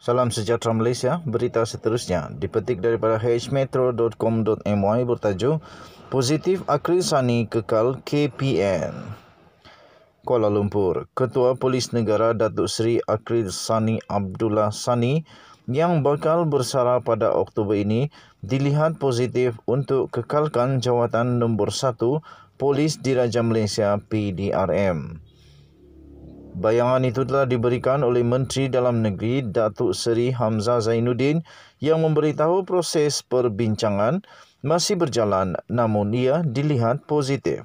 Salam sejahtera Malaysia. Berita seterusnya dipetik daripada hmetro.com.my bertajuk Positif Akri Sani Kekal KPN. Kuala Lumpur, Ketua Polis Negara Datuk Seri Akri Sani Abdullah Sani yang bakal bersara pada Oktober ini dilihat positif untuk kekalkan jawatan nombor satu Polis Diraja Malaysia PDRM. Bayangan itu telah diberikan oleh Menteri Dalam Negeri Datuk Seri Hamzah Zainuddin yang memberitahu proses perbincangan masih berjalan namun ia dilihat positif.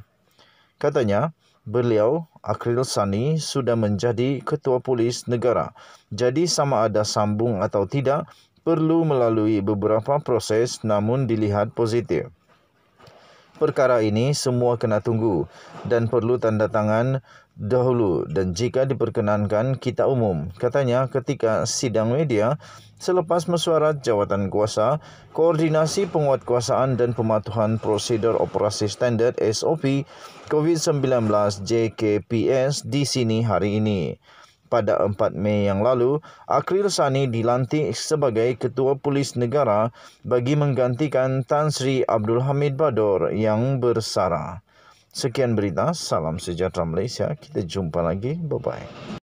Katanya, beliau Akril Sani sudah menjadi ketua polis negara. Jadi sama ada sambung atau tidak perlu melalui beberapa proses namun dilihat positif perkara ini semua kena tunggu dan perlu tanda tangan dahulu dan jika diperkenankan kita umum katanya ketika sidang media selepas mesyuarat jawatan kuasa koordinasi penguatkuasaan dan pematuhan prosedur operasi standar SOP COVID-19 JKPS di sini hari ini pada 4 Mei yang lalu, Akhil Sani dilantik sebagai Ketua Polis Negara bagi menggantikan Tan Sri Abdul Hamid Badur yang bersara. Sekian berita, salam sejahtera Malaysia. Kita jumpa lagi. Bye-bye.